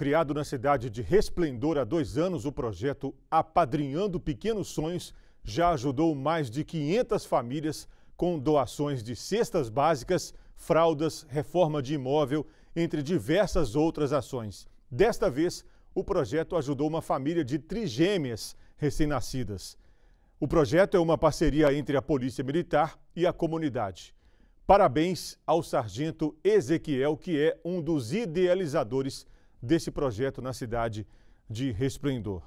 Criado na cidade de Resplendor há dois anos, o projeto Apadrinhando Pequenos Sonhos já ajudou mais de 500 famílias com doações de cestas básicas, fraldas, reforma de imóvel, entre diversas outras ações. Desta vez, o projeto ajudou uma família de trigêmeas recém-nascidas. O projeto é uma parceria entre a Polícia Militar e a comunidade. Parabéns ao sargento Ezequiel, que é um dos idealizadores desse projeto na cidade de Resplendor.